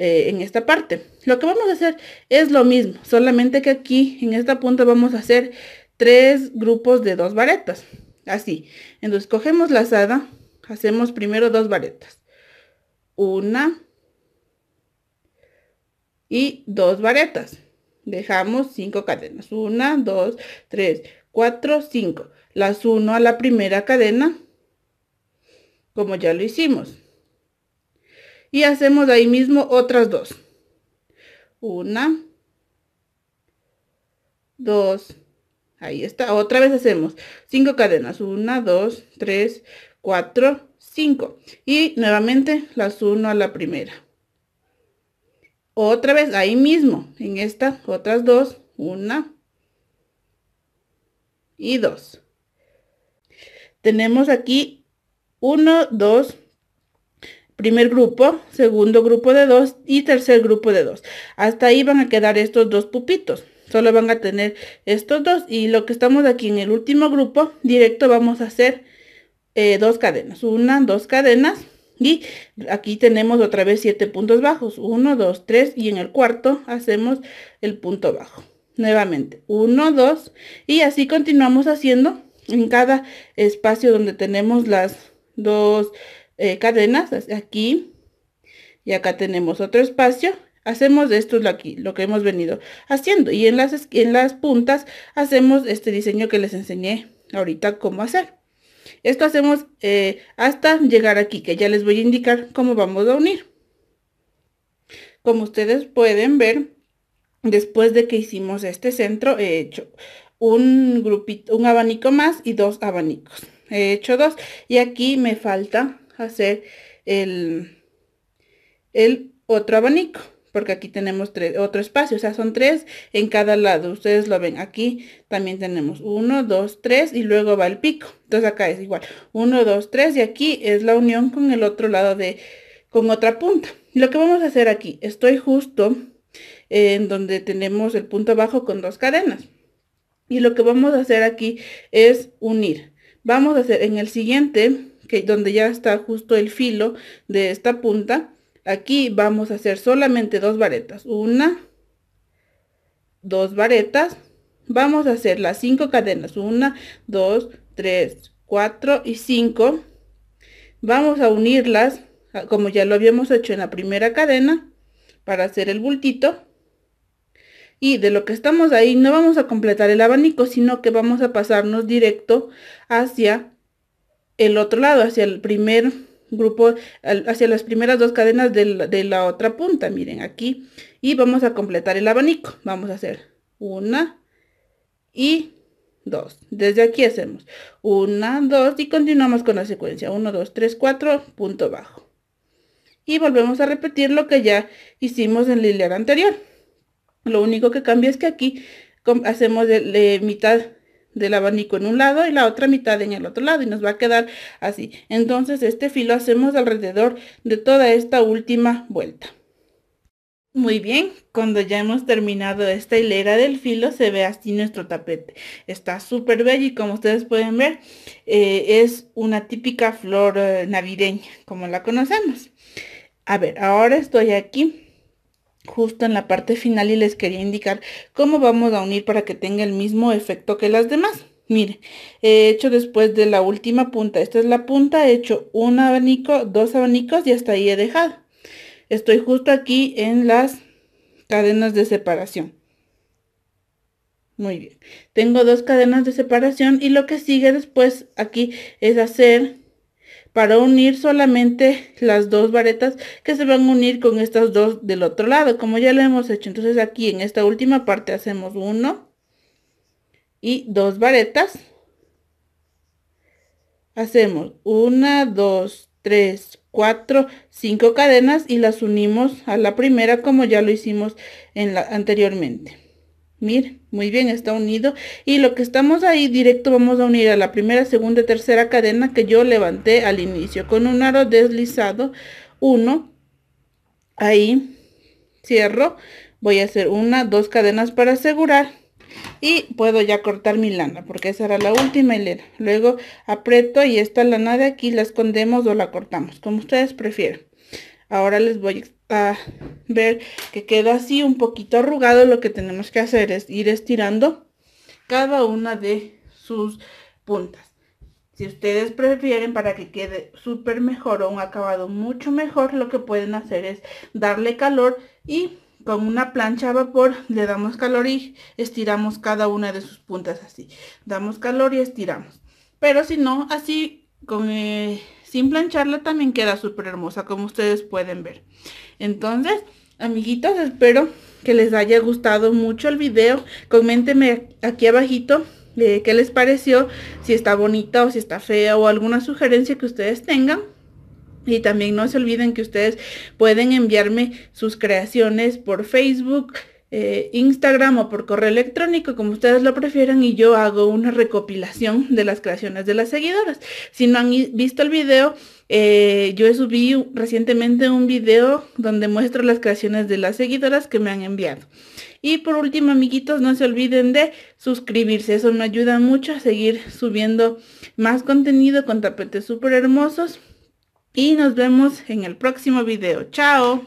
Eh, en esta parte. Lo que vamos a hacer es lo mismo, solamente que aquí en esta punta vamos a hacer tres grupos de dos varetas, así. Entonces cogemos la lazada, hacemos primero dos varetas, una y dos varetas. Dejamos cinco cadenas, una, dos, tres, cuatro, cinco. Las uno a la primera cadena, como ya lo hicimos y hacemos ahí mismo otras dos. Una, dos, ahí está. Otra vez hacemos cinco cadenas. Una, dos, tres, cuatro, cinco. Y nuevamente las uno a la primera. Otra vez ahí mismo, en esta, otras dos, una y dos. Tenemos aquí uno dos primer grupo, segundo grupo de dos y tercer grupo de dos. Hasta ahí van a quedar estos dos pupitos. Solo van a tener estos dos y lo que estamos aquí en el último grupo, directo vamos a hacer eh, dos cadenas. Una, dos cadenas y aquí tenemos otra vez siete puntos bajos. Uno, dos, tres y en el cuarto hacemos el punto bajo. Nuevamente, uno, dos y así continuamos haciendo en cada espacio donde tenemos las dos eh, cadenas aquí y acá tenemos otro espacio hacemos esto aquí lo que hemos venido haciendo y en las en las puntas hacemos este diseño que les enseñé ahorita cómo hacer esto hacemos eh, hasta llegar aquí que ya les voy a indicar cómo vamos a unir como ustedes pueden ver después de que hicimos este centro he hecho un grupito un abanico más y dos abanicos he hecho dos y aquí me falta hacer el, el otro abanico porque aquí tenemos tres, otro espacio, o sea, son tres en cada lado, ustedes lo ven, aquí también tenemos uno, dos, tres, y luego va el pico, entonces acá es igual, uno, dos, tres, y aquí es la unión con el otro lado de, con otra punta, lo que vamos a hacer aquí, estoy justo en donde tenemos el punto bajo con dos cadenas, y lo que vamos a hacer aquí es unir, vamos a hacer en el siguiente que donde ya está justo el filo de esta punta, aquí vamos a hacer solamente dos varetas. Una, dos varetas. Vamos a hacer las cinco cadenas. Una, dos, tres, cuatro y cinco. Vamos a unirlas, como ya lo habíamos hecho en la primera cadena, para hacer el bultito. Y de lo que estamos ahí, no vamos a completar el abanico, sino que vamos a pasarnos directo hacia el otro lado, hacia el primer grupo, hacia las primeras dos cadenas de la, otra punta, miren aquí. Y vamos a completar el abanico. Vamos a hacer una y dos. Desde aquí hacemos una, dos y continuamos con la secuencia. 1, 2, 3, 4, punto bajo. Y volvemos a repetir lo que ya hicimos en la hilera anterior. Lo único que cambia es que aquí hacemos de, de mitad del abanico en un lado y la otra mitad en el otro lado y nos va a quedar así. Entonces este filo hacemos alrededor de toda esta última vuelta. Muy bien, cuando ya hemos terminado esta hilera del filo se ve así nuestro tapete. Está súper bello y como ustedes pueden ver eh, es una típica flor eh, navideña como la conocemos. A ver, ahora estoy aquí justo en la parte final y les quería indicar cómo vamos a unir para que tenga el mismo efecto que las demás. Mire, he hecho después de la última punta, esta es la punta, he hecho un abanico, dos abanicos y hasta ahí he dejado. Estoy justo aquí en las cadenas de separación. Muy bien, tengo dos cadenas de separación y lo que sigue después aquí es hacer para unir solamente las dos varetas que se van a unir con estas dos del otro lado, como ya lo hemos hecho. Entonces aquí en esta última parte hacemos uno y dos varetas. Hacemos una, dos, tres, cuatro, cinco cadenas y las unimos a la primera como ya lo hicimos en la, anteriormente. Miren, muy bien, está unido. Y lo que estamos ahí directo vamos a unir a la primera, segunda y tercera cadena que yo levanté al inicio. Con un aro deslizado, Uno, ahí, cierro. Voy a hacer una, dos cadenas para asegurar. Y puedo ya cortar mi lana, porque esa era la última hilera. Luego aprieto y esta lana de aquí la escondemos o la cortamos, como ustedes prefieran. Ahora les voy a a ver que queda así un poquito arrugado, lo que tenemos que hacer es ir estirando cada una de sus puntas. Si ustedes prefieren para que quede súper mejor o un acabado mucho mejor, lo que pueden hacer es darle calor y con una plancha a vapor le damos calor y estiramos cada una de sus puntas así. Damos calor y estiramos. Pero si no, así con eh, sin plancharla también queda súper hermosa, como ustedes pueden ver. Entonces, amiguitos, espero que les haya gustado mucho el video. Coméntenme aquí abajito eh, qué les pareció, si está bonita o si está fea o alguna sugerencia que ustedes tengan. Y también no se olviden que ustedes pueden enviarme sus creaciones por Facebook, eh, Instagram o por correo electrónico, como ustedes lo prefieran, y yo hago una recopilación de las creaciones de las seguidoras. Si no han visto el video, yo eh, yo subí recientemente un video donde muestro las creaciones de las seguidoras que me han enviado. Y por último, amiguitos, no se olviden de suscribirse. Eso me ayuda mucho a seguir subiendo más contenido con tapetes súper hermosos. Y nos vemos en el próximo video. ¡Chao!